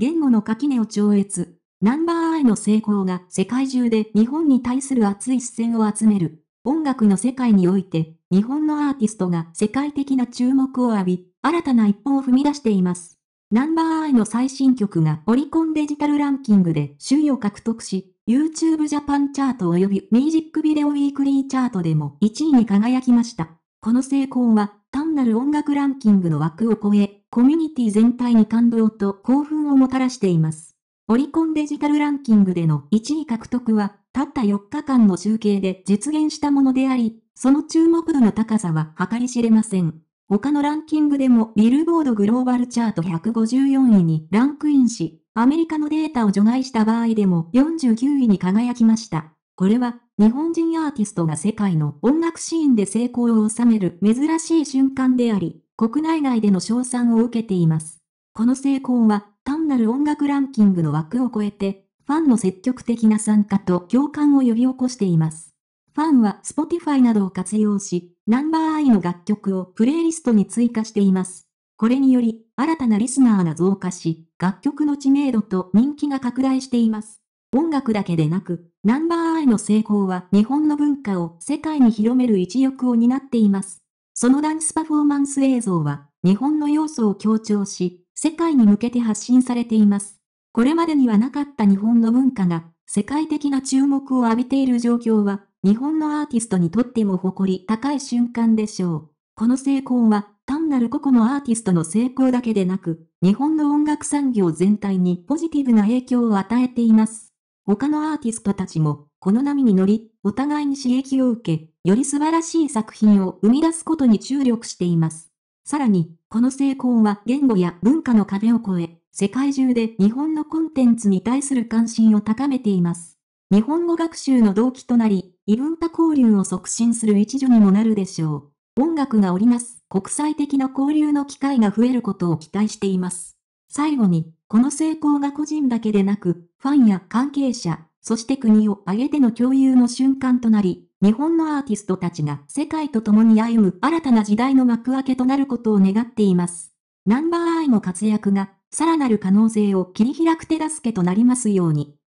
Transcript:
言語の垣根を超越。ナンバーアイの成功が世界中で日本に対する熱い視線を集める。音楽の世界において、日本のアーティストが世界的な注目を浴び、新たな一歩を踏み出しています。ナンバーアイの最新曲がオリコンデジタルランキングで首位を獲得し、YouTube ジャパンチャート及びミュージックビデオウィークリーチャートでも1位に輝きました。この成功は、なる音楽ランキングの枠を超え、コミュニティ全体に感動と興奮をもたらしています。オリコンデジタルランキングでの1位獲得は、たった4日間の集計で実現したものであり、その注目度の高さは計り知れません。他のランキングでもビルボードグローバルチャート154位にランクインし、アメリカのデータを除外した場合でも49位に輝きました。これは日本人アーティストが世界の音楽シーンで成功を収める珍しい瞬間であり、国内外での賞賛を受けています。この成功は単なる音楽ランキングの枠を超えて、ファンの積極的な参加と共感を呼び起こしています。ファンは Spotify などを活用し、ナンバーアイの楽曲をプレイリストに追加しています。これにより、新たなリスナーが増加し、楽曲の知名度と人気が拡大しています。音楽だけでなく、ナンバーアイの成功は日本の文化を世界に広める一翼を担っています。そのダンスパフォーマンス映像は、日本の要素を強調し、世界に向けて発信されています。これまでにはなかった日本の文化が、世界的な注目を浴びている状況は、日本のアーティストにとっても誇り高い瞬間でしょう。この成功は、単なる個々のアーティストの成功だけでなく、日本の音楽産業全体にポジティブな影響を与えています。他のアーティストたちも、この波に乗り、お互いに刺激を受け、より素晴らしい作品を生み出すことに注力しています。さらに、この成功は言語や文化の壁を越え、世界中で日本のコンテンツに対する関心を高めています。日本語学習の動機となり、異文化交流を促進する一助にもなるでしょう。音楽が織りなす国際的な交流の機会が増えることを期待しています。最後に、この成功が個人だけでなく、ファンや関係者、そして国を挙げての共有の瞬間となり、日本のアーティストたちが世界と共に歩む新たな時代の幕開けとなることを願っています。ナンバーアイの活躍が、さらなる可能性を切り開く手助けとなりますように。